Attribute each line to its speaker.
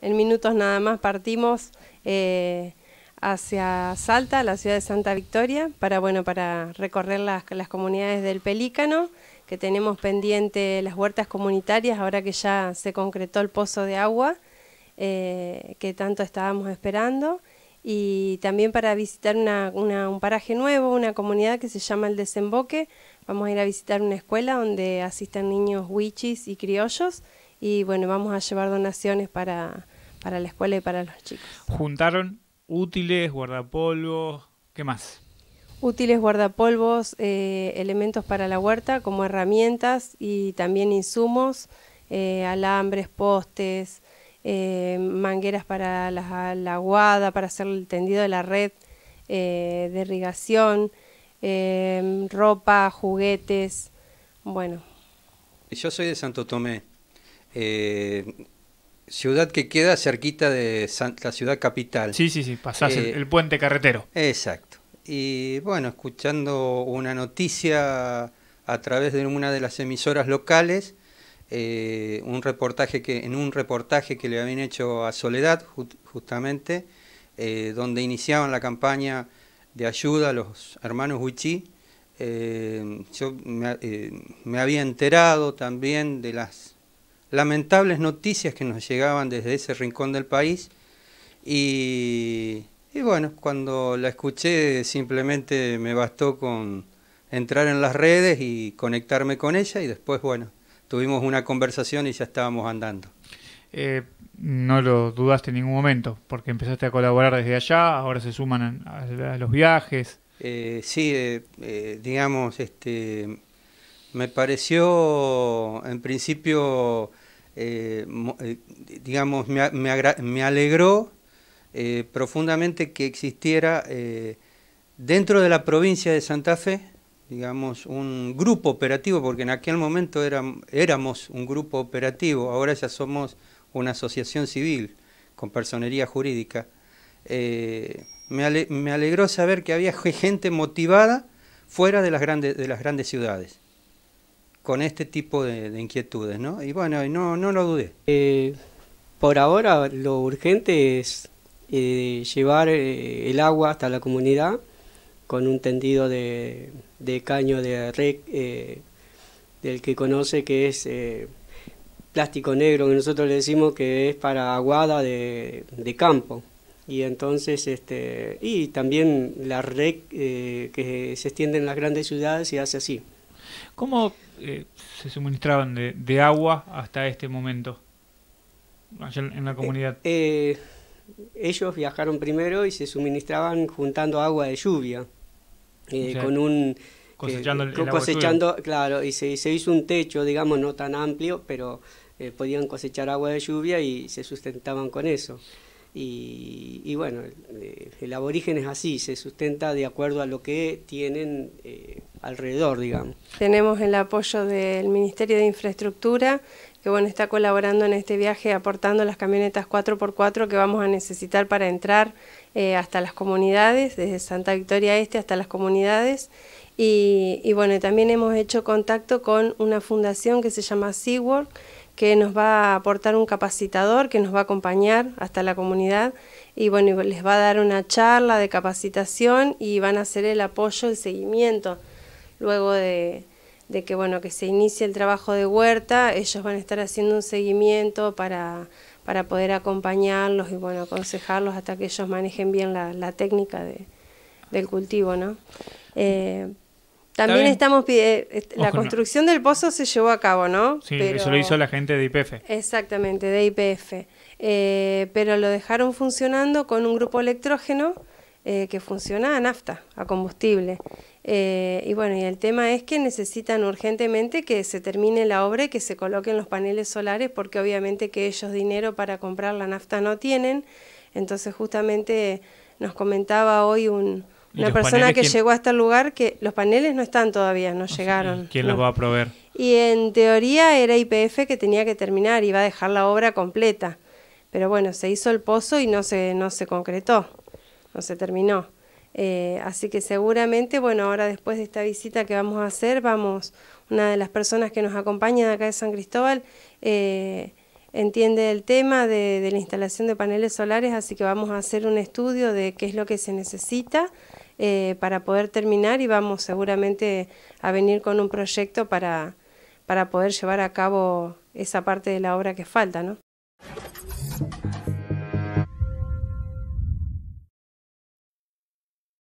Speaker 1: En minutos nada más partimos eh, hacia Salta, la ciudad de Santa Victoria, para, bueno, para recorrer las, comunidades del Pelícano, que tenemos pendiente las huertas comunitarias, ahora que ya se concretó el pozo de agua eh, que tanto estábamos esperando, y también para visitar un paraje nuevo, una comunidad que se llama El Desemboque. Vamos a ir a visitar una escuela donde asisten niños huichis y criollos y bueno, vamos a llevar donaciones para, para la escuela y para los chicos.
Speaker 2: ¿Juntaron útiles, guardapolvos? ¿Qué más?
Speaker 1: Útiles, guardapolvos, eh, elementos para la huerta como herramientas y también insumos, eh, alambres, postes, eh, mangueras para la, guada, para hacer el tendido de la red de irrigación, ropa, juguetes, bueno.
Speaker 3: Yo soy de Santo Tomé eh, ciudad que queda cerquita de la ciudad capital. Sí, sí, sí, pasás eh, el, puente carretero. Exacto. Y bueno, escuchando una noticia a través de una de las emisoras locales, eh, un reportaje que, en un reportaje que le habían hecho a Soledad, justamente, donde iniciaban la campaña de ayuda a los hermanos Huichí. yo me había enterado también de las lamentables noticias que nos llegaban desde ese rincón del país y, bueno, cuando la escuché simplemente me bastó con entrar en las redes y conectarme con ella y después, bueno, tuvimos una conversación y ya estábamos andando. Eh,
Speaker 2: no lo dudaste en ningún momento, porque empezaste a colaborar desde allá, ahora se suman a, los viajes.
Speaker 3: Eh, sí, eh, digamos, este, me pareció en principio eh, eh, digamos, me, alegró eh, profundamente que existiera dentro de la provincia de Santa Fe, digamos, un grupo operativo, porque en aquel momento éramos un grupo operativo, ahora ya somos una asociación civil con personería jurídica. Me, me, alegró saber que había gente motivada fuera de las grandes, de las grandes ciudades con este tipo de, inquietudes, ¿no? Y bueno, no, no lo dudé. Eh, por ahora
Speaker 2: lo urgente es eh, llevar eh, el agua hasta la comunidad con un tendido de, de caño de rec, del que conoce que es plástico negro, que nosotros le decimos que es para aguada de, campo y entonces este y también la red que se extiende en las grandes ciudades se hace así ¿Cómo eh, se suministraban de, agua hasta este momento en la eh, comunidad? Eh, ellos viajaron primero y se suministraban juntando agua de lluvia, con un... Cosechando, el, cosechando claro, y se, hizo un techo, digamos, no tan amplio, pero podían cosechar agua de lluvia y se sustentaban con eso. Y, bueno, el, aborigen es así, se sustenta de acuerdo a lo que tienen alrededor, digamos.
Speaker 1: Tenemos el apoyo del Ministerio de Infraestructura, que bueno, está colaborando en este viaje aportando las camionetas 4x4 que vamos a necesitar para entrar eh, hasta las comunidades, desde Santa Victoria Este hasta las comunidades. Y, bueno, también hemos hecho contacto con una fundación que se llama SeaWorld, que nos va a aportar un capacitador que nos va a acompañar hasta la comunidad y bueno, les va a dar una charla de capacitación y van a hacer el apoyo, el seguimiento luego de, que bueno que se inicie el trabajo de huerta, ellos van a estar haciendo un seguimiento para, para poder acompañarlos y bueno aconsejarlos hasta que ellos manejen bien la, técnica de, del cultivo, ¿no? Eh, también estamos eh, la construcción del pozo se llevó a cabo, ¿no? Sí, eso lo hizo
Speaker 2: la gente de IPF.
Speaker 1: Exactamente, de IPF. Eh, pero lo dejaron funcionando con un grupo electrógeno eh, que funciona a nafta, a combustible. Eh, y bueno, y el tema es que necesitan urgentemente que se termine la obra y que se coloquen los paneles solares porque obviamente que ellos dinero para comprar la nafta no tienen. Entonces justamente nos comentaba hoy una persona que llegó a este lugar que los paneles no están todavía, no llegaron. ¿Quién los va a proveer? Y en teoría era IPF que tenía que terminar, iba a dejar la obra completa. Pero bueno, se hizo el pozo y no se, no se concretó no se terminó. Eh, así que seguramente, bueno, ahora después de esta visita que vamos a hacer, vamos, una de las personas que nos acompaña de acá de San Cristóbal eh, entiende el tema de, la instalación de paneles solares, así que vamos a hacer un estudio de qué es lo que se necesita eh, para poder terminar y vamos seguramente a venir con un proyecto para, para poder llevar a cabo esa parte de la obra que falta, ¿no?